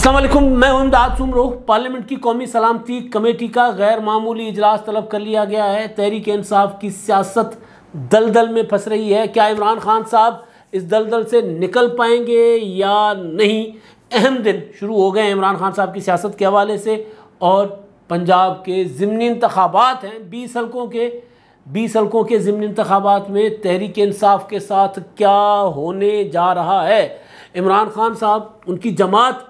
असलम मैं इमदाद सुमरो पार्लियामेंट की कौमी सलामती कमेटी का गैर मामूली इजलास तलब कर लिया गया है तहरीक इंसाफ की सियासत दलदल में फंस रही है क्या इमरान खान साहब इस दलदल से निकल पाएंगे या नहीं अहम दिन शुरू हो गए इमरान खान साहब की सियासत के हवाले से और पंजाब के ज़मनी इंतबात हैं बीस हल्कों के बीस हल्कों के ज़मनी इंतबात में तहरीक इंसाफ के साथ क्या होने जा रहा है इमरान खान साहब उनकी जमात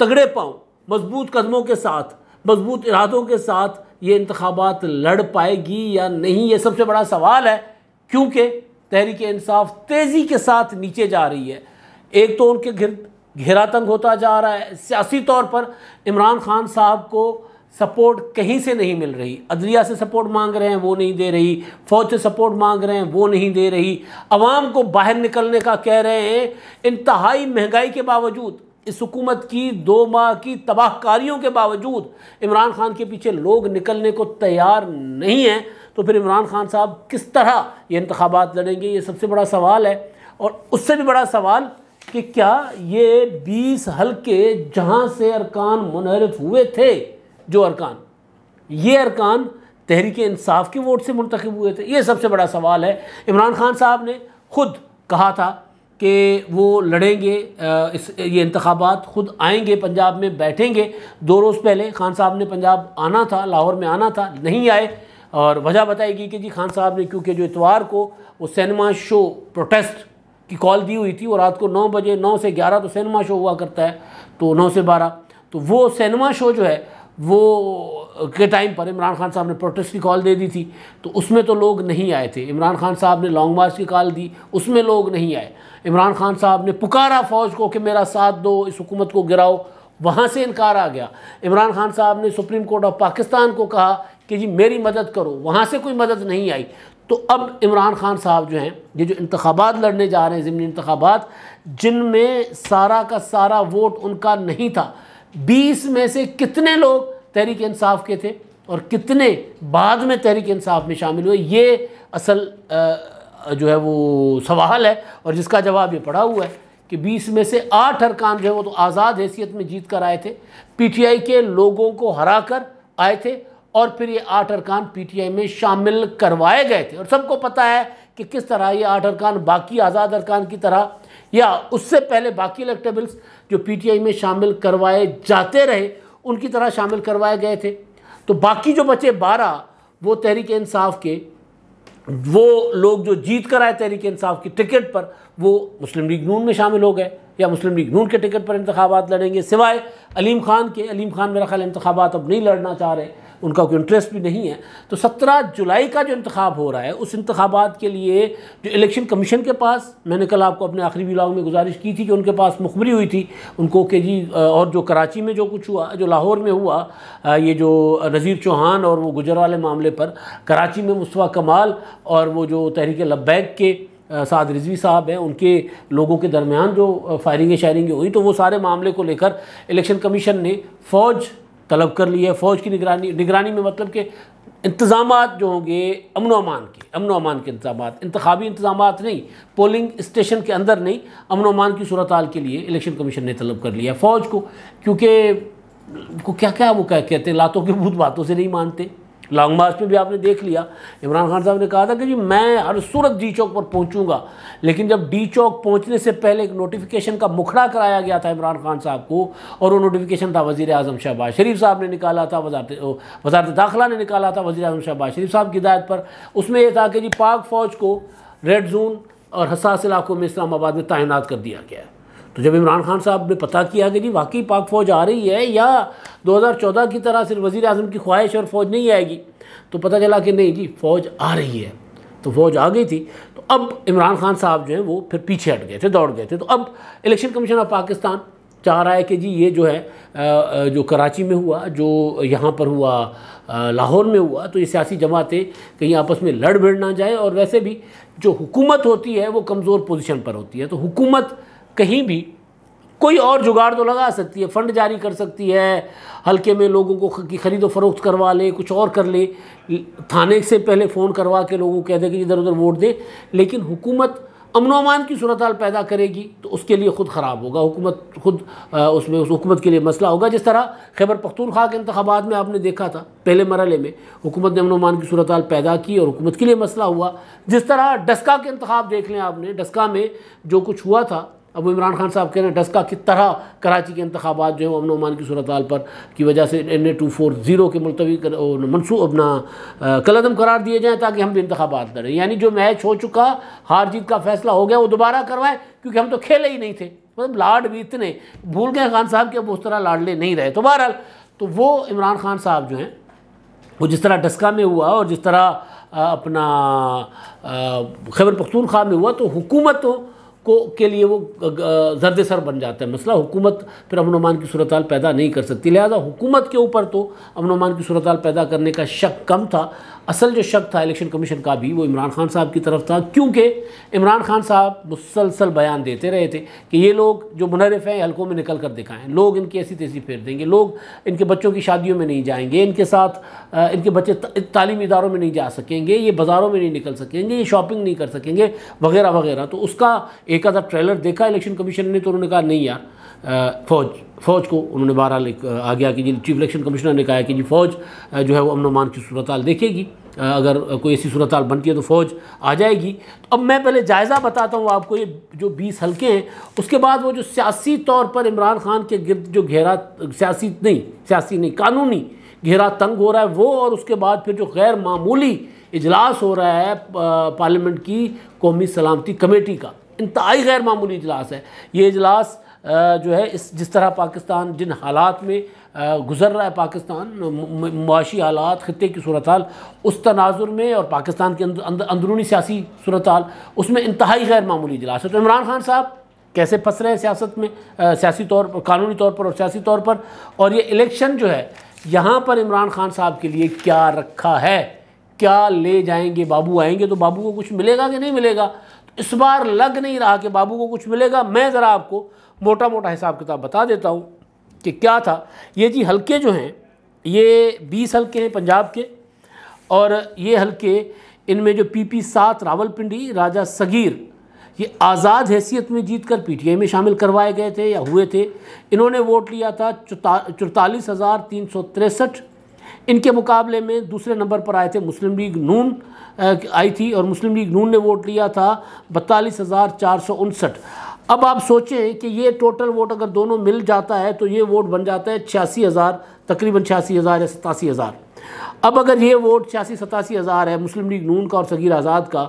तगड़े पाँव मजबूत कदमों के साथ मजबूत इरादों के साथ ये इंतबात लड़ पाएगी या नहीं ये सबसे बड़ा सवाल है क्योंकि तहरीक इंसाफ तेज़ी के साथ नीचे जा रही है एक तो उनके घिर घेरा तंग होता जा रहा है सियासी तौर पर इमरान खान साहब को सपोर्ट कहीं से नहीं मिल रही अदलिया से सपोर्ट मांग रहे हैं वो नहीं दे रही फ़ौज से सपोर्ट मांग रहे हैं वो नहीं दे रही आवाम को बाहर निकलने का कह रहे हैं इंतहाई महंगाई के बावजूद इस हुकूमत की दो माह की तबाहकारियों के बावजूद इमरान खान के पीछे लोग निकलने को तैयार नहीं हैं तो फिर इमरान खान साहब किस तरह ये इंतबात लड़ेंगे ये सबसे बड़ा सवाल है और उससे भी बड़ा सवाल कि क्या ये बीस हल्के जहाँ से अरकान मुनहरफ हुए थे जो अरकान ये अरकान तहरीक इंसाफ के वोट से मुंतखब हुए थे ये सबसे बड़ा सवाल है इमरान खान साहब ने खुद कहा था कि वो लड़ेंगे इस ये इंतबात ख़ुद आएंगे पंजाब में बैठेंगे दो रोज़ पहले खान साहब ने पंजाब आना था लाहौर में आना था नहीं आए और वजह बताएगी कि जी खान साहब ने क्योंकि जो इतवार को वो सिनेमा शो प्रोटेस्ट की कॉल दी हुई थी और रात को नौ बजे नौ से ग्यारह तो सिनेमा शो हुआ करता है तो नौ से बारह तो वो सिनेमा शो जो है वो के टाइम पर इमरान खान साहब ने प्रोटेस्ट की कॉल दे दी थी तो उसमें तो लोग नहीं आए थे इमरान खान साहब ने लॉन्ग मार्च की कॉल दी उसमें लोग नहीं आए इमरान खान साहब ने पुकारा फ़ौज को कि मेरा साथ दो इस हुकूमत को गिराओ वहाँ से इनकार आ गया इमरान खान साहब ने सुप्रीम कोर्ट ऑफ पाकिस्तान को कहा कि जी मेरी मदद करो वहाँ से कोई मदद नहीं आई तो अब इमरान खान साहब जो हैं ये जो इंतबात लड़ने जा रहे हैं ज़मनी इंतबात जिनमें सारा का सारा वोट उनका नहीं था बीस में से कितने लोग तहरीक इंसाफ के थे और कितने बाद में तहरीक इंसाफ में शामिल हुए ये असल जो है वो सवाल है और जिसका जवाब ये पड़ा हुआ है कि बीस में से आठ अरकान जो है वो तो आज़ाद हैसियत में जीत कर आए थे पीटीआई के लोगों को हरा कर आए थे और फिर ये आठ अरकान पीटीआई में शामिल करवाए गए थे और सबको पता है कि किस तरह ये आठ अरकान बाकी आज़ाद अरकान की तरह या उससे पहले बाकी इलेक्टेबल्स जो पीटीआई में शामिल करवाए जाते रहे उनकी तरह शामिल करवाए गए थे तो बाकी जो बचे बारह वो तहरीक इंसाफ के वो लोग जो जीत कर आए तहरीक इंसाफ की टिकट पर वो मुस्लिम लीग नून में शामिल हो गए या मुस्लिम लीग नून के टिकट पर इंतबात लड़ेंगे सिवाय अलीम खान के अलीम खान मेरा ख्याल इंतबात अब नहीं लड़ना चाह रहे उनका कोई इंटरेस्ट भी नहीं है तो सत्रह जुलाई का जो इंतखब हो रहा है उस इंतबात के लिए जो इलेक्शन कमीशन के पास मैंने कल आपको अपने आखिरी ब्लाग में गुजारिश की थी कि उनके पास मुखबरी हुई थी उनको के जी और जो कराची में जो कुछ हुआ जो लाहौर में हुआ ये जो नज़ीर चौहान और वो गुजर वाले मामले पर कराची में मुस्तवा कमाल और वो जो तहरीक लब्बैक के साद रिजवी साहब हैं उनके लोगों के दरमियान जो फायरिंग शायरिंग हुई तो वो सारे मामले को लेकर इलेक्शन कमीशन ने फ़ौज तलब कर लिया है फ़ौज की निगरानी निगरानी में मतलब के इंतजाम जो होंगे अमन अमान के अमन अमान के इंतजाम इंतबी इंतजाम नहीं पोलिंग स्टेशन के अंदर नहीं अमन अमान की सूरत के लिए इलेक्शन कमीशन ने तलब कर लिया फ़ौज को क्योंकि को क्या क्या वो कह कहते लातों के भूत बातों से नहीं मानते लॉन्ग मार्च में भी आपने देख लिया इमरान खान साहब ने कहा था कि जी मैं हर सूरत डी चौक पर पहुंचूंगा लेकिन जब डी चौक पहुंचने से पहले एक नोटिफिकेशन का मुखड़ा कराया गया था इमरान खान साहब को और वो नोटिफिकेशन था वजीर अजम शहबाज शरीफ साहब ने निकाला था वजारत वजारत दाखिला ने निकाला था वजी अजम शहबाज शरीफ साहब की हिदायत पर उसमें यह था कि जी पाक फ़ौज को रेड जोन और हसास इलाकों में इस्लामाबाद में तैनात कर दिया गया है तो जब इमरान खान साहब ने पता किया कि जी वाकई पाक फ़ौज आ रही है या 2014 की तरह सिर्फ वज़ी अजम की ख्वाहिश और फ़ौज नहीं आएगी तो पता चला कि नहीं जी फ़ौज आ रही है तो फ़ौज आ गई थी तो अब इमरान खान साहब जो हैं वो फिर पीछे हट गए थे दौड़ गए थे तो अब इलेक्शन कमीशन ऑफ पाकिस्तान चाह रहा है कि जी ये जो है जो कराची में हुआ जो यहाँ पर हुआ लाहौर में हुआ तो ये सियासी जमातें कहीं आपस में लड़ भिड़ ना जाए और वैसे भी जो हुकूमत होती है वो कमज़ोर पोजीशन पर होती है तो हुकूमत कहीं भी कोई और जुगाड़ तो लगा सकती है फ़ंड जारी कर सकती है हल्के में लोगों को की ख़रीदो फरोख्त करवा ले कुछ और कर ले थाने से पहले फ़ोन करवा के लोगों को कह दे कि इधर उधर वोट दे लेकिन हुकूमत अमन अमान की सूरत पैदा करेगी तो उसके लिए ख़ुद ख़राब होगा हुकूमत खुद आ, उसमें उस हुकूमत के लिए मसला होगा जिस तरह खैबर पख्तूनख्वा के इंतबात में आपने देखा था पहले मरल में हुकूमत ने अमन अमान की सूरत पैदा की और हुकूमत के लिए मसला हुआ जिस तरह डस्का के इंतबाब देख लें आपने डस्का में जो कुछ हुआ था अब इमरान खान साहब कह रहे हैं डस्का किस तरह कराची के इंतबात जो है अमन अमान की सूरत हाल पर की वजह से N A two four zero के मुलतवी मनसूब अपना कलदम करार दिए जाएँ ताकि हम भी इंतबात लड़ें यानी जो मैच हो चुका हार जीत का फैसला हो गया वो दोबारा करवाएं क्योंकि हम तो खेले ही नहीं थे मतलब लाड भी इतने भूल गए खान साहब के अब उस तरह लाडले नहीं रहे तो बहरहाल तो वो इमरान खान साहब जो हैं वो जिस तरह डस्का में हुआ और जिस तरह अपना खैबर पख्तूनख्वा में हुआ तो हुकूमत तो को के लिए वो जर्द सर बन जाता है मसला हुकूमत फिर अमन अमान की सूरत पैदा नहीं कर सकती लिहाजा हुकूमत के ऊपर तो अमन अमान की सूरत पैदा करने का शक कम था असल जो शक था इलेक्शन कमीशन का भी वो इमरान खान साहब की तरफ था क्योंकि इमरान खान साहब मुसलसल बयान देते रहे थे कि ये लोग जो मुनरफ हैं हल्कों में निकल कर दिखाएं लोग इनकी ऐसी तेजी फेर देंगे लोग इनके बच्चों की शादियों में नहीं जाएंगे इनके साथ इनके बच्चे तालीमी इदारों में नहीं जा सकेंगे ये बाज़ारों में नहीं निकल सकेंगे ये शॉपिंग नहीं कर सकेंगे वगैरह वगैरह तो उसका एक आधा ट्रेलर देखा इलेक्शन कमीशन ने तो उन्होंने कहा नहीं यार फ़ौज फ़ौज को उन्होंने बहरहाल गया कि जी चीफ इलेक्शन कमिश्नर ने कहा कि जी फ़ौज जो है वो अमन मान की सूरत देखेगी अगर कोई ऐसी सूरत बनती है तो फ़ौज आ जाएगी तो अब मैं पहले जायज़ा बताता हूँ आपको ये जो बीस हल्के हैं उसके बाद वो जो सियासी तौर पर इमरान खान के गिरद जो घेरा सियासी नहीं सियासी नहीं कानूनी घेरा तंग हो रहा है वो और उसके बाद फिर जो गैर मामूली इजलास हो रहा है पार्लियामेंट की कौमी सलामती कमेटी का इंतहाई गैर मामूली इजलास है ये इजलास जो है इस जिस तरह पाकिस्तान जिन हालात में गुजर रहा है पाकिस्तान मुआशी हालात ख़त्े की सूरत हाल उस तनाजुर में और पाकिस्तान के अंदरूनी सियासी सूरत हाल उसमें इंतहाई गैर मामूली इजलास है तो इमरान खान साहब कैसे फंस रहे हैं सियासत में सियासी तौर पर कानूनी तौर पर और सियासी तौर पर और ये इलेक्शन जो है यहाँ पर इमरान खान साहब के लिए क्या रखा है क्या ले जाएंगे बाबू आएंगे तो बाबू को कुछ मिलेगा कि नहीं मिलेगा इस बार लग नहीं रहा कि बाबू को कुछ मिलेगा मैं ज़रा आपको मोटा मोटा हिसाब किताब बता देता हूँ कि क्या था ये जी हल्के जो हैं ये बीस हल्के हैं पंजाब के और ये हल्के इनमें जो पी पी सात रावलपिंडी राजा सगीर ये आज़ाद हैसियत में जीतकर पीटीआई में शामिल करवाए गए थे या हुए थे इन्होंने वोट लिया था चौतालीस हज़ार तीन सौ तिरसठ इनके मुकाबले में दूसरे नंबर पर आए थे मुस्लिम लीग नून आई थी और मुस्लिम लीग नून ने वोट लिया था बत्तालीस हज़ार चार सौ उनसठ अब आप सोचें कि ये टोटल वोट अगर दोनों मिल जाता है तो ये वोट बन जाता है छियासी हज़ार तकरीबन छियासी हज़ार या सतासी हज़ार अब अगर ये वोट छियासी सतासी हज़ार है मुस्लिम लीग नून का और सगीर आज़ाद का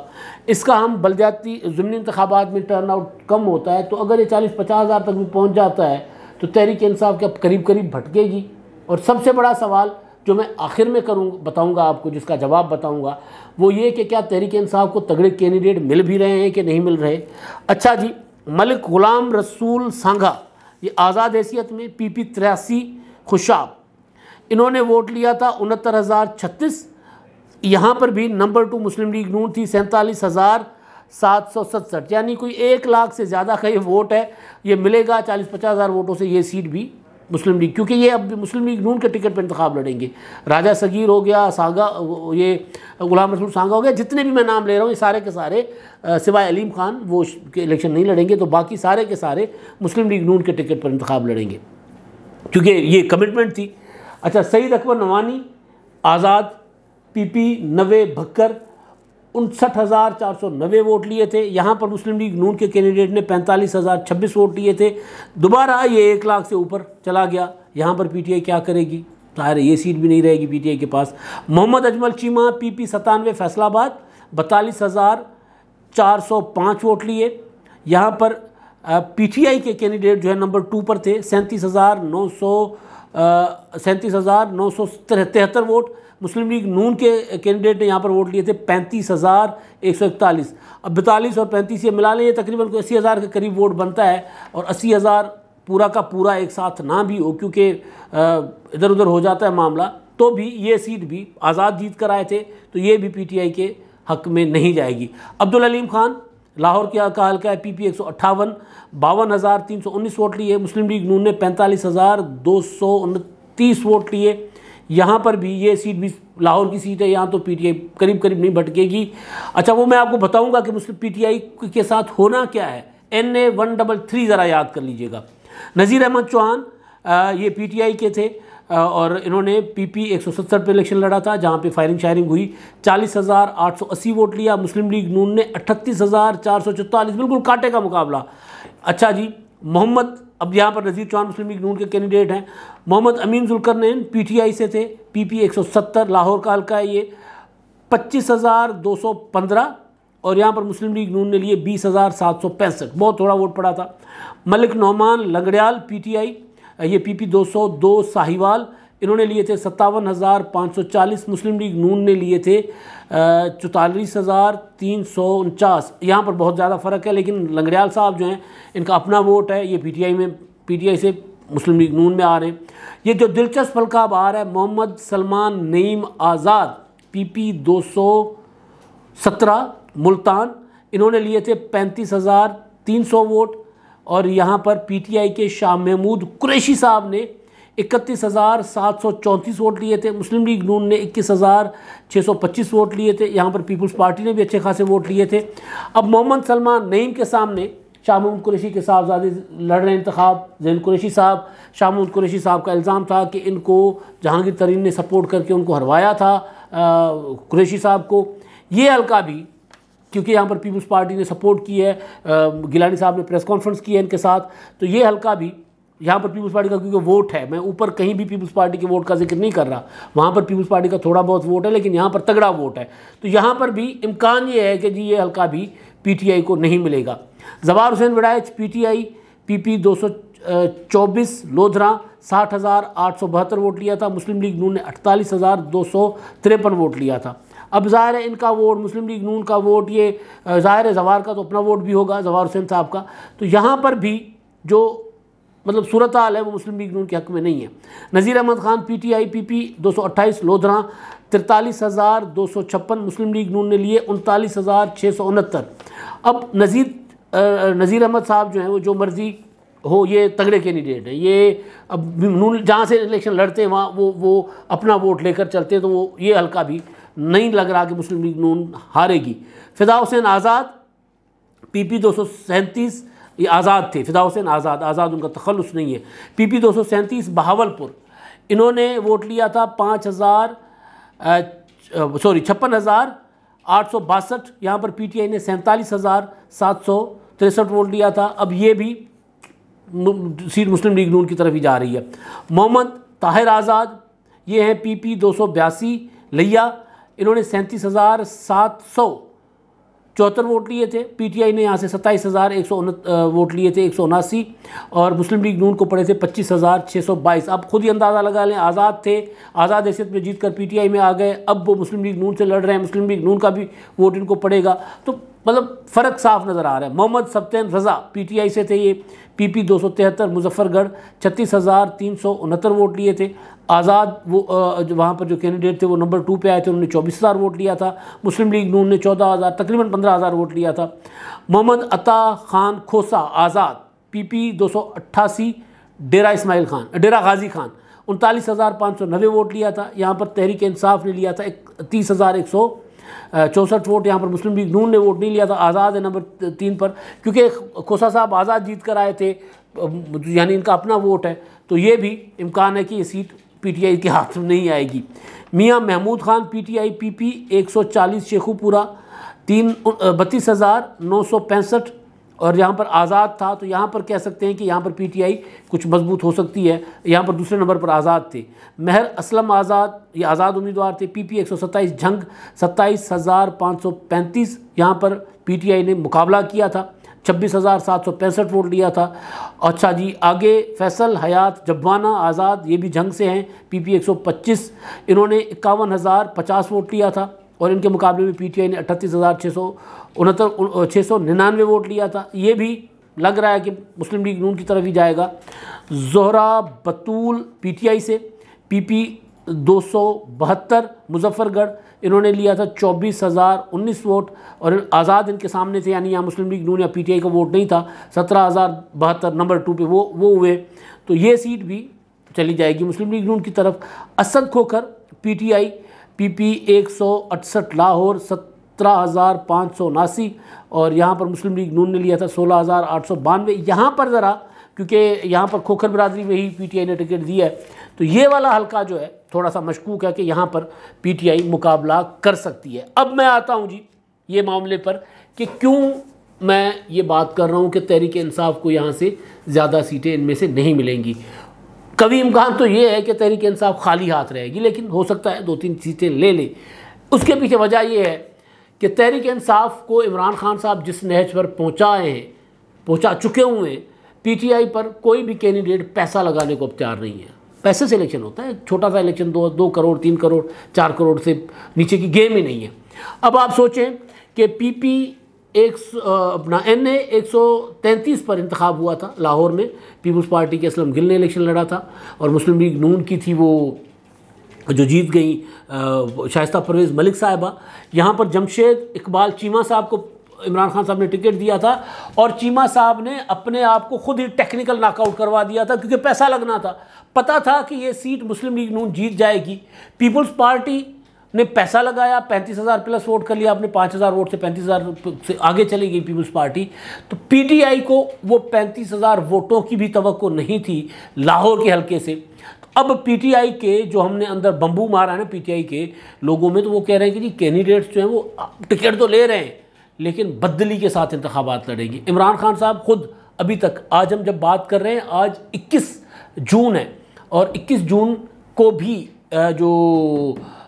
इसका हम बलजाती ज़मीनी इंतबात में टर्न आउट कम होता है तो अगर ये चालीस पचास हज़ार तक भी पहुँच जाता है तो तहरीक इंसाफ के करीब करीब भटकेगी और सबसे बड़ा सवाल जो मैं आखिर में करूँ बताऊँगा आपको जिसका जवाब बताऊँगा वो ये कि क्या तहरीक इंसाफ को तगड़े कैंडिडेट मिल भी रहे हैं कि नहीं मिल रहे अच्छा जी मलिक ग़ुलाम रसूल सांगा ये आज़ाद हैसियत में पी पी तिरासी खुशाब इन्होंने वोट लिया था उनहत्तर हज़ार छत्तीस यहाँ पर भी नंबर टू मुस्लिम लीग नून थी सैंतालीस हज़ार सात सौ सतसठ यानी कोई एक लाख से ज़्यादा का ये वोट है ये मिलेगा चालीस पचास हज़ार वोटों से ये सीट भी मुस्लिम लीग क्योंकि ये अब मुस्लिम लीग नून के टिकट पर इंतबाब लड़ेंगे राजा सगीर हो गया सांगा ये गुलाम रसूल सांगा हो गया जितने भी मैं नाम ले रहा हूँ ये सारे के सारे सिवाय अलीम खान वो के इलेक्शन नहीं लड़ेंगे तो बाकी सारे के सारे मुस्लिम लीग नून के टिकट पर इंतबाब लड़ेंगे क्योंकि ये कमिटमेंट थी अच्छा सईद अकबर नवानी आज़ाद पी पी नवे भक्कर उनसठ हज़ार चार सौ वोट लिए थे यहाँ पर मुस्लिम लीग नून के कैंडिडेट ने पैंतालीस हज़ार छब्बीस वोट लिए थे दोबारा ये एक लाख से ऊपर चला गया यहाँ पर पी क्या करेगी ज़ाहिर ये सीट भी नहीं रहेगी पी के पास मोहम्मद अजमल चीमा पी पी सतानवे फैसलाबाद बतालीस हज़ार चार सौ पाँच वोट लिए यहाँ पर पीटीआई के कैंडिडेट जो है नंबर टू पर थे सैंतीस हज़ार नौ सौ सैंतीस हज़ार नौ सौ तिहत्तर वोट मुस्लिम लीग नून के कैंडिडेट ने यहाँ पर वोट लिए थे पैंतीस हज़ार एक सौ इकतालीस अब बैतालीस और पैंतीस ये मिला लें ये तकरीबन अस्सी हज़ार के करीब वोट बनता है और अस्सी हज़ार पूरा का पूरा एक साथ ना भी हो क्योंकि इधर उधर हो जाता है मामला तो भी ये सीट भी आज़ाद जीत कर आए थे तो ये भी आई के हक में नहीं जाएगी अब्दुल अलीम खान लाहौर के का हल्का है पी पी एक सौ अट्ठावन बावन हज़ार तीन सौ उन्नीस वोट लिए मुस्लिम लीग नून ने पैंतालीस हज़ार दो सौ उनतीस वोट लिए यहाँ पर भी ये सीट भी लाहौर की सीट है यहाँ तो पीटीआई करीब करीब नहीं भटकेगी अच्छा वो मैं आपको बताऊंगा कि मुस्लिम पीटीआई के साथ होना क्या है N A one double three ज़रा याद कर लीजिएगा नज़ीर अहमद चौहान ये पीटीआई के थे और इन्होंने पीपी 170 पे इलेक्शन लड़ा था जहाँ पे फायरिंग शायरिंग हुई 40,880 वोट लिया मुस्लिम लीग नून ने अट्ठतीस बिल्कुल कांटे का मुकाबला अच्छा जी मोहम्मद अब यहाँ पर नज़ीर चौहान मुस्लिम लीग नून के कैंडिडेट हैं मोहम्मद अमीन जुलकर ने पीटीआई से थे पीपी 170 लाहौर का हल्का है ये 25,215 और यहाँ पर मुस्लिम लीग नून ने लिए बीस हज़ार सात सौ पैंसठ बहुत थोड़ा वोट पड़ा था मलिक नौमान लंगड़ियाल पीटीआई ये पीपी 202 साहिवाल इन्होंने लिए थे सत्तावन हज़ार पाँच सौ चालीस मुस्लिम लीग नून ने लिए थे चौतालीस हज़ार तीन सौ उनचास यहाँ पर बहुत ज़्यादा फ़र्क है लेकिन लंगड़ियाल साहब जो हैं इनका अपना वोट है ये पीटीआई में पीटीआई से मुस्लिम लीग नून में आ रहे हैं ये जो दिलचस्प हल्का आ रहा है मोहम्मद सलमान नईम आज़ाद पी पी दो सौ सत्रह मुल्तान इन्होंने लिए थे पैंतीस हज़ार तीन सौ वोट और यहाँ पर पीटीआई के शाह महमूद कुरैशी साहब ने इकतीस हज़ार सात सौ चौंतीस वोट लिए थे मुस्लिम लीग नून ने इक्कीस हज़ार छः सौ पच्चीस वोट लिए थे यहाँ पर पीपल्स पार्टी ने भी अच्छे खासे वोट लिए थे अब मोहम्मद सलमान नईम के सामने शाह महमूद कुरेशी के साहबजादे लड़ रहे इंतखब जैन कुरेशी साहब शाह महमूद कुरेशी साहब का इल्ज़ाम था कि इनको जहांगीर तरीन ने सपोर्ट करके उनको हरवाया था कुरेशी साहब को ये हल्का भी क्योंकि यहाँ पर पीपल्स पार्टी ने सपोर्ट की है गिलानी साहब ने प्रेस कॉन्फ्रेंस की है इनके साथ तो ये हल्का भी यहाँ पर पीपल्स पार्टी का क्योंकि वोट है मैं ऊपर कहीं भी पीपल्स पार्टी के वोट का जिक्र नहीं कर रहा वहाँ पर पीपल्स पार्टी का थोड़ा बहुत वोट है लेकिन यहाँ पर तगड़ा वोट है तो यहाँ पर भी इम्कान ये है कि जी ये हल्का भी पी को नहीं मिलेगा जवाहर हुसैन बड़ाइच पी टी दो सौ चौबीस लोधरा साठ हज़ार आठ सौ बहत्तर वोट लिया था मुस्लिम लीग नून ने अड़तालीस हज़ार दो सौ तिरपन वोट लिया था अब ज़ाहिर है इनका वोट मुस्लिम लीग नून का वोट ये ज़ाहिर है जवार का तो अपना वोट भी होगा जवार हुसैन साहब का तो यहाँ पर भी जो मतलब सूरत हाल है वो मुस्लिम लीग नून के हक में नहीं है Nazir Ahmad Khan P T I P P दो सौ अट्ठाईस लोधरा तिरतालीस हज़ार दो सौ छप्पन मुस्लिम लीग नून ने लिए उनतालीस हज़ार छः सौ उनहत्तर अब नज़ीर नज़ीर अहमद साहब जो हैं वो जो मर्ज़ी हो ये तगड़े कैंडिडेट हैं ये अब नून जहाँ से इलेक्शन लड़ते हैं वहाँ वो वो अपना वोट लेकर चलते हैं तो वो ये हल्का भी नहीं लग रहा कि मुस्लिम लीग नून हारेगी फिदा हुसैन आज़ाद पी पी दो सौ सैंतीस ये आज़ाद थे फ़िदा हुसैन आज़ाद आज़ाद उनका तखलस नहीं है पी पी दो सौ सैंतीस बहावलपुर इन्होंने वोट लिया था पाँच हज़ार सॉरी छप्पन हज़ार आठ सौ बासठ यहाँ पर पी टी आई ने सैंतालीस हज़ार सात सौ तिरसठ वोट लिया था अब ये भी सीट मुस्लिम लीग नून की तरफ ही जा रही है मोहम्मद ताहिर आज़ाद ये हैं पी पी दो सौ बयासी लिया इन्होंने सैंतीस हज़ार सात सौ चौहत्तर वोट लिए थे पीटीआई ने यहाँ से सत्ताईस हज़ार एक सौ वोट लिए थे एक सौ उनासी और मुस्लिम लीग नून को पड़े थे पच्चीस हज़ार छः सौ बाईस आप खुद ही अंदाज़ा लगा लें आज़ाद थे आज़ाद हैसियत में जीत कर पी में आ गए अब वो मुस्लिम लीग नून से लड़ रहे हैं मुस्लिम लीग नून का भी वोट इनको पड़ेगा तो मतलब फ़र्क साफ नज़र आ रहा है मोहम्मद सप्तैन रज़ा पी से थे ये पीपी 273 मुजफ्फरगढ़ छत्तीस हज़ार तीन सौ उनहत्तर वोट लिए थे आज़ाद वो जो वहाँ पर जो कैंडिडेट थे वो नंबर टू पे आए थे उन्होंने चौबीस हज़ार वोट लिया था मुस्लिम लीग नून ने चौदह हज़ार तकरीबन पंद्रह हज़ार वोट लिया था मोहम्मद अता खान खोसा आज़ाद पीपी दो सौ अट्ठासी डेरा इसमाइल खान डेरा गाजी खान उनतालीस हज़ार पाँच सौ नबे वोट लिया था यहाँ पर तहरीक इंसाफ ने लिया था एक तीस हज़ार एक सौ चौंसठ वोट यहाँ पर मुस्लिम लीग नून ने वोट नहीं लिया था आज़ाद है नंबर तीन पर क्योंकि खोसा साहब आज़ाद जीत कर आए थे यानी इनका अपना वोट है तो ये भी इम्कान है कि ये सीट पीटीआई के हाथ में नहीं आएगी मियाँ महमूद खान पीटीआई पीपी 140 शेखुपुरा तीन बत्तीस हज़ार नौ सौ पैंसठ और यहाँ पर आज़ाद था तो यहाँ पर कह सकते हैं कि यहाँ पर पीटीआई कुछ मजबूत हो सकती है यहाँ पर दूसरे नंबर पर आज़ाद थे महर असलम आज़ाद ये आज़ाद उम्मीदवार थे पीपी एक सौ सत्ताईस झंग सत्ताईस हज़ार पाँच सौ पैंतीस यहाँ पर पीटीआई ने मुकाबला किया था छब्बीस हज़ार सात सौ पैंसठ वोट लिया था अच्छा जी आगे फैसल हयात जब्बाना आज़ाद ये भी जंग से हैं पीपी पच्चीस इन्होंने इक्यावन हज़ार पचास वोट लिया था और इनके मुकाबले में पीटीआई ने अठतीस हज़ार छः सौ उनहत्तर छः सौ निन्यानवे वोट लिया था ये भी लग रहा है कि मुस्लिम लीग नून की तरफ ही जाएगा जोहरा बतूल पीटीआई से पीपी दो सौ बहत्तर मुजफ्फरगढ़ इन्होंने लिया था चौबीस हज़ार उन्नीस वोट और आज़ाद इनके सामने थे यानी यहाँ मुस्लिम लीग नून या पीटीआई का वोट नहीं था सत्रह हज़ार बहत्तर नंबर टू पे वो वो हुए तो ये सीट भी चली जाएगी मुस्लिम लीग नून की तरफ असद खोखर पीटीआई पीपी एक सौ अड़सठ लाहौर सत्रह हज़ार पाँच सौ उनासी और यहाँ पर मुस्लिम लीग नून ने लिया था सोलह हज़ार आठ सौ बानवे यहाँ पर ज़रा क्योंकि यहाँ पर खोखर बरदरी में ही पीटीआई ने टिकट दिया है तो ये वाला हल्का जो है थोड़ा सा मशकूक है कि यहाँ पर पीटीआई मुकाबला कर सकती है अब मैं आता हूँ जी ये मामले पर कि क्यों मैं ये बात कर रहा हूँ कि तहरीक इंसाफ को यहाँ से ज़्यादा सीटें इनमें से नहीं मिलेंगी कभी इम्कान तो ये है कि तहरीक इंसाफ खाली हाथ रहेगी लेकिन हो सकता है दो तीन सीटें ले ले उसके पीछे वजह यह है कि तहरीक इंसाफ को इमरान खान साहब जिस नहज पर पहुँचाए हैं पहुँचा चुके हुए हैं आई पर कोई भी कैंडिडेट पैसा लगाने को अब तैयार नहीं है पैसे से इलेक्शन होता है छोटा सा इलेक्शन दो दो करोड़ तीन करोड़ चार करोड़ से नीचे की गेम ही नहीं है अब आप सोचें कि पीपी एक अपना एन ए एक सौ तैंतीस पर इंतखब हुआ था लाहौर में पीपल्स पार्टी के असलम गिल ने इलेक्शन लड़ा था और मुस्लिम लीग नून की थी वो जो जीत गई शाइस्ता परवेज़ मलिक साहबा यहाँ पर जमशेद इकबाल चीमा साहब को इमरान खान साहब ने टिकट दिया था और चीमा साहब ने अपने आप को खुद ही टेक्निकल नाकआउट करवा दिया था क्योंकि पैसा लगना था पता था कि ये सीट मुस्लिम लीग नून जीत जाएगी पीपल्स पार्टी ने पैसा लगाया पैंतीस हज़ार प्लस वोट कर लिया आपने पाँच हज़ार वोट से पैंतीस हज़ार से आगे चली गई पीपल्स पार्टी तो पीटीआई को वो पैंतीस हज़ार वोटों की भी तो नहीं थी लाहौर के हलके से तो अब पीटीआई के जो हमने अंदर बम्बू मारा है ना पीटीआई के लोगों में तो वो कह रहे हैं कि जी कैंडिडेट्स जो हैं वो टिकट तो ले रहे हैं लेकिन बदली के साथ इंतबात लड़ेंगे इमरान खान साहब खुद अभी तक आज हम जब बात कर रहे हैं आज इक्कीस जून है और इक्कीस जून को भी जो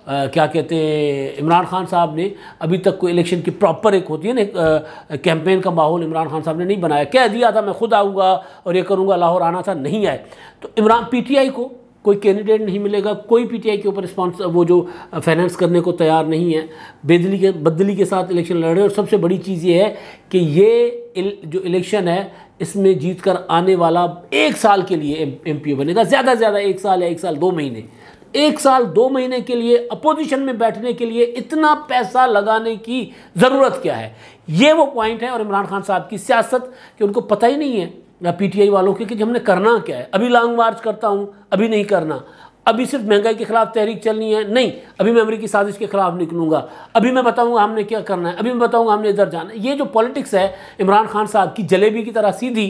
आ, क्या कहते हैं इमरान खान साहब ने अभी तक कोई इलेक्शन की प्रॉपर एक होती है ना कैंपेन का माहौल इमरान खान साहब ने नहीं बनाया कह दिया था मैं खुद आऊँगा और ये करूँगा लाहौर आना था नहीं आए तो इमरान पीटीआई को कोई कैंडिडेट नहीं मिलेगा कोई पीटीआई के ऊपर रिस्पॉन्स वो जो फाइनेंस करने को तैयार नहीं है बेदली के बदली के साथ इलेक्शन लड़ रहे हैं और सबसे बड़ी चीज़ ये है कि ये इल, जो इलेक्शन है इसमें जीत कर आने वाला एक साल के लिए एम बनेगा ज़्यादा से ज़्यादा एक साल या एक साल दो महीने एक साल दो महीने के लिए अपोजिशन में बैठने के लिए इतना पैसा लगाने की ज़रूरत क्या है ये वो पॉइंट है और इमरान खान साहब की सियासत कि उनको पता ही नहीं है या पीटीआई वालों के कि हमने करना क्या है अभी लॉन्ग मार्च करता हूँ अभी नहीं करना अभी सिर्फ महंगाई के खिलाफ तहरीक चलनी है नहीं अभी मैं अमरीकी साजिश के खिलाफ निकलूंगा अभी मैं बताऊंगा हमने क्या करना है अभी मैं बताऊंगा हमने इधर जाना है ये जो पॉलिटिक्स है इमरान खान साहब की जलेबी की तरह सीधी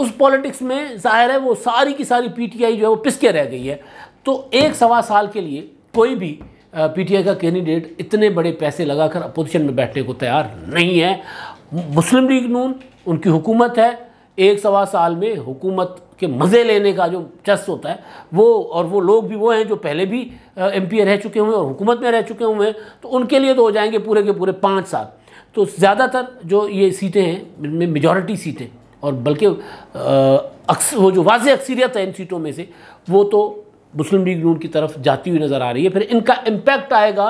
उस पॉलिटिक्स में जाहिर है वो सारी की सारी पीटीआई जो है वो पिसके रह गई है तो एक सवा साल के लिए कोई भी पीटीआई का कैंडिडेट इतने बड़े पैसे लगाकर अपोजिशन में बैठने को तैयार नहीं है मुस्लिम लीग नून उनकी हुकूमत है एक सवा साल में हुकूमत के मज़े लेने का जो चस्प होता है वो और वो लोग भी वो हैं जो पहले भी एम रह चुके हुए हैं और हुकूमत में रह चुके हुए हैं तो उनके लिए तो हो जाएंगे पूरे के पूरे पाँच साल तो ज़्यादातर जो ये सीटें हैं इनमें मेजॉरिटी सीटें और बल्कि वो जो वाज अक्सरियत है इन सीटों में से वो तो मुस्लिम लीग नून की तरफ जाती हुई नज़र आ रही है फिर इनका इम्पैक्ट आएगा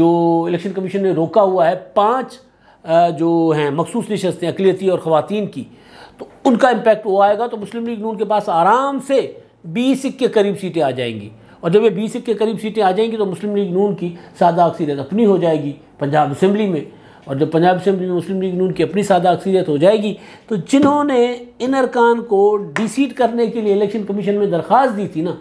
जो इलेक्शन कमीशन ने रोका हुआ है पाँच जो हैं मखसूस नशस्तें अकलीती और ख़वान की तो उनका इम्पैक्ट वो आएगा तो मुस्लिम लीग नून के पास आराम से बीस के करीब सीटें आ जाएंगी और जब ये बीस के करीब सीटें आ जाएंगी तो मुस्लिम लीग नून की सादा अक्सरियत अपनी हो जाएगी पंजाब असम्बली में और जब पंजाब असम्बली में मुस्लिम लीग नून की अपनी सादा अक्सरियत हो जाएगी तो जिन्होंने इन अरकान को डिसीट करने के लिए इलेक्शन कमीशन में दरख्वास्त दी थी ना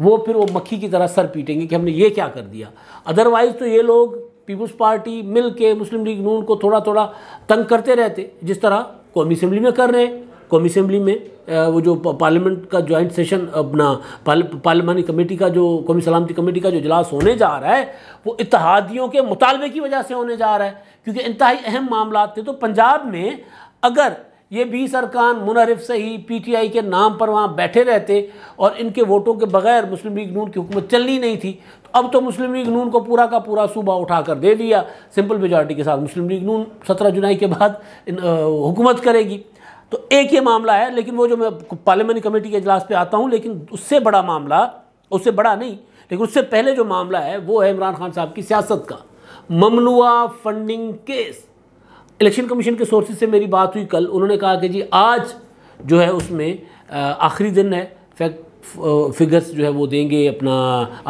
वो फिर वो मक्खी की तरह सर पीटेंगे कि हमने ये क्या कर दिया अदरवाइज़ तो ये लोग पीपल्स पार्टी मिल के मुस्लिम लीग नून को थोड़ा थोड़ा तंग करते रहते जिस तरह कौमी असम्बली में कर रहे हैं कौमी असम्बली में वो जो पार्लियामेंट का ज्वाइंट सेशन अपना पार्लियामानी कमेटी का जो कौमी सलामती कमेटी का जो इजलास होने जा रहा है वो इतिहादियों के मुतालबे की वजह से होने जा रहा है क्योंकि इंतहाई अहम मामला थे तो पंजाब में अगर ये बीस अरकान मुनरफ से ही पी टी आई के नाम पर वहाँ बैठे रहते और इनके वोटों के बगैर मुस्लिम लीग नून की हुकूमत चलनी नहीं थी तो अब तो मुस्लिम लीग नून को पूरा का पूरा सूबा उठा कर दे दिया सिंपल मेजॉरिटी के साथ मुस्लिम लीग नून सत्रह जुलाई के बाद हुकूमत करेगी तो एक ही मामला है लेकिन वो जो मैं पार्लियामानी कमेटी के अजलास पे आता हूँ लेकिन उससे बड़ा मामला उससे बड़ा नहीं लेकिन उससे पहले जो मामला है वो है इमरान खान साहब की सियासत का ममनुआ फंडिंग केस इलेक्शन कमीशन के सोर्सेज से मेरी बात हुई कल उन्होंने कहा कि जी आज जो है उसमें आखिरी दिन है फैक्ट फिगर्स जो है वो देंगे अपना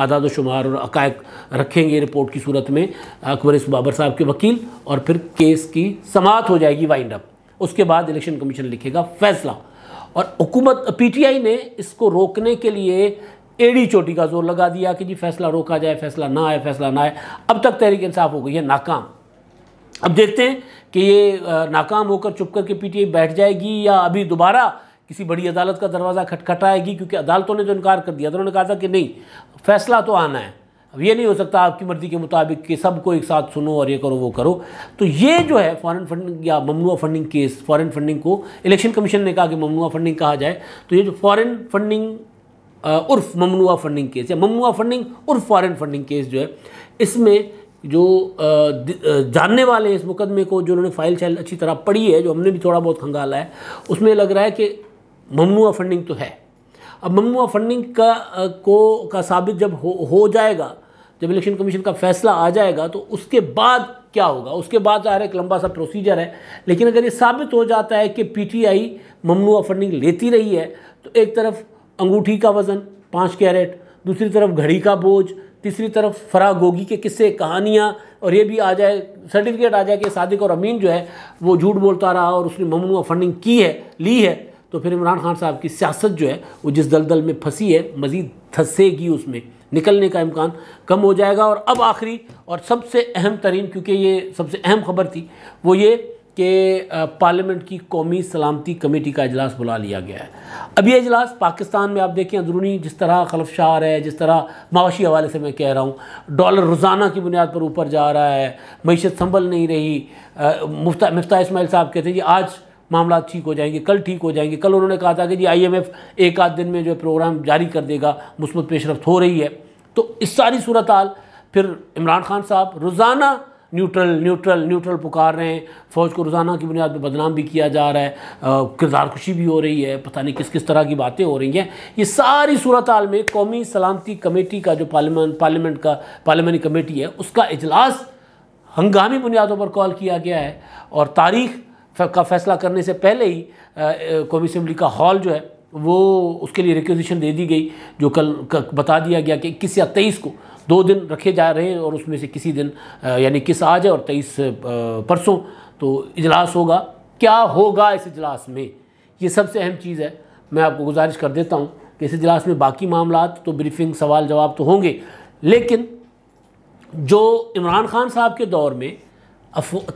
आदाद शुमार और अकायक रखेंगे रिपोर्ट की सूरत में अकबर इस बाबर साहब के वकील और फिर केस की समाप्त हो जाएगी वाइंड अप उसके बाद इलेक्शन कमीशन लिखेगा फैसला और हुकूमत पीटीआई ने इसको रोकने के लिए एड़ी चोटी का जोर लगा दिया कि जी फैसला रोका जाए फैसला ना आए फैसला ना आए अब तक तहरीक इंसाफ हो गई है नाकाम अब देखते हैं कि ये नाकाम होकर चुप करके पीटीआई बैठ जाएगी या अभी दोबारा किसी बड़ी अदालत का दरवाज़ा खटखटाएगी क्योंकि अदालतों ने जो इनकार कर दिया तो उन्होंने कहा था कि नहीं फैसला तो आना है अब ये नहीं हो सकता आपकी मर्ज़ी के मुताबिक कि सबको एक साथ सुनो और ये करो वो करो तो ये जो है फॉरेन फंडिंग या ममनुआ फंडिंग केस फॉरेन फंडिंग को इलेक्शन कमीशन ने कहा कि ममनुआ फंडिंग कहा जाए तो ये जो फॉरेन फंडिंग उर्फ ममनुआ फंडिंग केस या ममनुआ फंडिंग उर्फ फॉरेन फंडिंग केस जो है इसमें जो जानने वाले इस मुकदमे को जो उन्होंने फाइल शाइल अच्छी तरह पढ़ी है जो हमने भी थोड़ा बहुत खंगाला है उसमें लग रहा है कि ममनुआ फंडिंग तो है अब ममनुआ फंडिंग का को का साबित जब हो हो जाएगा जब इलेक्शन कमीशन का फैसला आ जाएगा तो उसके बाद क्या होगा उसके बाद रहा एक लंबा सा प्रोसीजर है लेकिन अगर ये साबित हो जाता है कि पीटीआई ममनुआ फंडिंग लेती रही है तो एक तरफ अंगूठी का वज़न पाँच कैरेट दूसरी तरफ घड़ी का बोझ तीसरी तरफ फराग गोगी के किस्से कहानियाँ और ये भी आ जाए सर्टिफिकेट आ जाए कि सादिक और अमीन जो है वो झूठ बोलता रहा और उसने ममनुआ फंडिंग की है ली है तो फिर इमरान खान साहब की सियासत जो है वो जिस दलदल में फंसी है मज़ीद धसेगी उसमें निकलने का इम्कान कम हो जाएगा और अब आखिरी और सबसे अहम तरीन क्योंकि ये सबसे अहम खबर थी वो ये कि पार्लियामेंट की कौमी सलामती कमेटी का अजलास बुला लिया गया है अब ये अजलास पाकिस्तान में आप देखें अंदरूनी जिस तरह खलफशार है जिस तरह माशी हवाले से मैं कह रहा हूँ डॉलर रोज़ाना की बुनियाद पर ऊपर जा रहा है मीशत संभल नहीं रही मुफ्ता मफ्ता इसमाइल साहब कहते हैं जी आज मामला ठीक हो जाएंगे कल ठीक हो जाएंगे कल उन्होंने कहा था कि जी आईएमएफ एक आध दिन में जो प्रोग्राम जारी कर देगा मुस्बत पेशरफ हो रही है तो इस सारी सूरत हाल फिर इमरान खान साहब रोज़ाना न्यूट्रल न्यूट्रल न्यूट्रल पुकार रहे हैं फ़ौज को रोज़ाना की बुनियाद पर बदनाम भी किया जा रहा है किरदार खुशी भी हो रही है पता नहीं किस किस तरह की बातें हो रही हैं ये सारी सूरत हाल में कौमी सलामती कमेटी का जो पार्लियामेंट पार्लियामेंट का पार्लियामानी कमेटी है उसका इजलास हंगामी बुनियादों पर कॉल किया गया है और तारीख़ का फैसला करने से पहले ही कौमी असम्बली का हॉल जो है वो उसके लिए रिक्वजिशन दे दी गई जो कल बता दिया गया कि इक्कीस या तेईस को दो दिन रखे जा रहे हैं और उसमें से किसी दिन यानी किस आज जाए और तेईस परसों तो इजलास होगा क्या होगा इस इजलास में ये सबसे अहम चीज़ है मैं आपको गुजारिश कर देता हूँ कि इस इजलास में बाकी मामला तो ब्रीफिंग सवाल जवाब तो होंगे लेकिन जो इमरान खान साहब के दौर में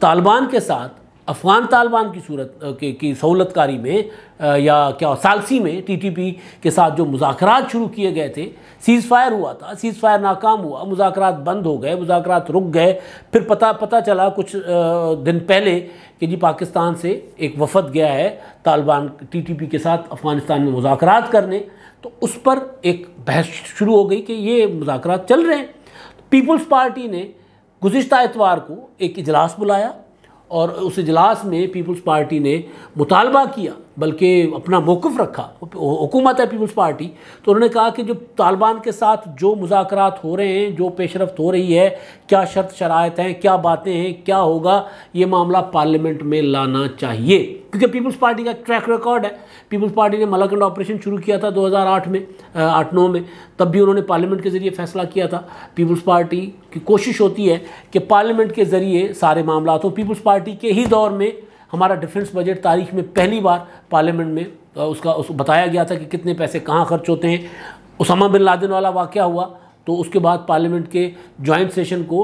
तालिबान के साथ अफ़गान तालिबान की सूरत के की सहूलतकारी में आ, या क्या सालसी में टीटीपी के साथ जो मुजाकर शुरू किए गए थे सीज़ फायर हुआ था सीज़ फायर नाकाम हुआ मुजाकर बंद हो गए मुजाकर रुक गए फिर पता पता चला कुछ आ, दिन पहले कि जी पाकिस्तान से एक वफद गया है तालिबान टीटीपी के साथ अफ़गानिस्तान में मुजाकर करने तो उस पर एक बहस शुरू हो गई कि ये मुजाकर चल रहे हैं तो पीपल्स पार्टी ने गुज्त एतवार को एक इजलास बुलाया और उस इजलास में पीपल्स पार्टी ने मुतालबा किया बल्कि अपना मौकफ रखा हुकूमत है पीपल्स पार्टी तो उन्होंने कहा कि जो तालिबान के साथ जो मुजाकर हो रहे हैं जो पेशरफ हो रही है क्या शर्त शरात हैं क्या बातें हैं क्या होगा ये मामला पार्लियामेंट में लाना चाहिए क्योंकि पीपल्स पार्टी का ट्रैक रिकॉर्ड है पीपल्स पार्टी ने मलाकंड ऑपरेशन शुरू किया था 2008 में आठ नौ में तब भी उन्होंने पार्लियामेंट के ज़रिए फैसला किया था पीपल्स पार्टी की कोशिश होती है कि पार्लियामेंट के ज़रिए सारे मामला हो तो पीपल्स पार्टी के ही दौर में हमारा डिफेंस बजट तारीख में पहली बार पार्लियामेंट में उसका उस बताया गया था कि कितने पैसे कहाँ खर्च होते हैं उसामा बिन लादेन वाला वाक़ हुआ तो उसके बाद पार्लियामेंट के ज्वाइंट सेशन को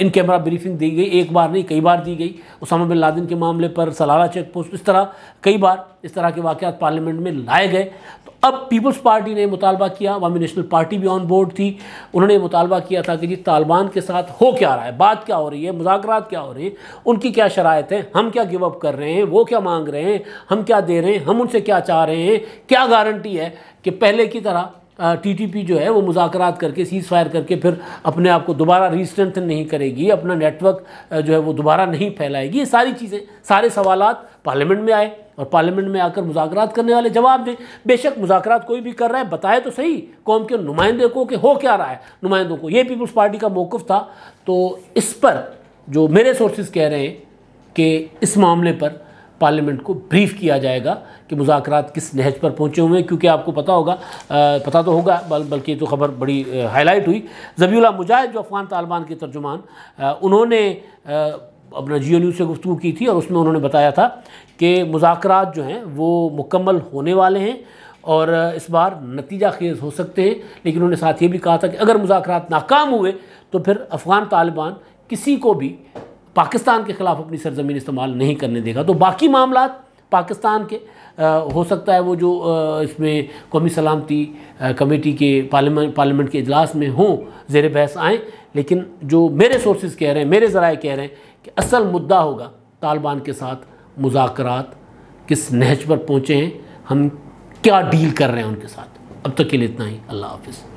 इन कैमरा ब्रीफिंग दी गई एक बार नहीं कई बार दी गई उसामा बिन लादिन के मामले पर सलारा चेक पोस्ट इस तरह कई बार इस तरह के वाक़ पार्लियामेंट में लाए गए तो अब पीपल्स पार्टी ने मुतालबा किया अवामी नेशनल पार्टी भी ऑन बोर्ड थी उन्होंने मुतालबा किया था कि जी तालिबान के साथ हो क्या रहा है बात क्या हो रही है मुजाकर क्या हो रहे हैं उनकी क्या शरात हैं हम क्या गिव अप कर रहे हैं वो क्या मांग रहे हैं हम क्या दे रहे हैं हम उनसे क्या चाह रहे हैं क्या गारंटी है कि पहले की तरह टीटीपी जो है वो मुजाकर करके सीज़ फायर करके फिर अपने आप को दोबारा रीस्ट्रेंथन नहीं करेगी अपना नेटवर्क जो है वो दोबारा नहीं फैलाएगी ये सारी चीज़ें सारे सवाल पार्लियामेंट में आए और पार्लियामेंट में आकर मुजाकर करने वाले जवाब दें बेशक मुजाकर कोई भी कर रहा है बताए तो सही कौम के नुमाइंदे को कि हो क्या रहा है नुमाइंदों को ये पीपल्स पार्टी का मौक़ था तो इस पर जो मेरे सोर्सेज कह रहे हैं कि इस मामले पर पार्लियामेंट को ब्रीफ किया जाएगा कि मुजात किस नहज पर पहुँचे हुए हैं क्योंकि आपको पता होगा आ, पता तो होगा बल, बल्कि तो खबर बड़ी हाईलाइट हुई जबीला मुजाहिद जो अफगान तालिबान के तर्जुमान उन्होंने आ, अपना जियो न्यूज़ से गुफ्तू की थी और उसमें उन्होंने बताया था कि मुजाकर जो हैं वो मुकम्मल होने वाले हैं और इस बार नतीजा खेज हो सकते हैं लेकिन उन्होंने साथ ये भी कहा था कि अगर मुजाकर नाकाम हुए तो फिर अफ़गान तालिबान किसी को भी पाकिस्तान के ख़िलाफ़ अपनी सरजमीन इस्तेमाल नहीं करने देगा तो बाकी मामला पाकिस्तान के आ, हो सकता है वो जो आ, इसमें कौमी सलामती कमेटी के पार्लियामेंट पार्लियामेंट के इजलास में हों जेर बहस आएँ लेकिन जो मेरे सोर्सेज कह रहे हैं मेरे ज़राए कह रहे हैं कि असल मुद्दा होगा तालिबान के साथ मुजाकर किस नहज पर पहुँचे हैं हम क्या डील कर रहे हैं उनके साथ अब तक के लिए इतना ही अल्लाह हाफिज़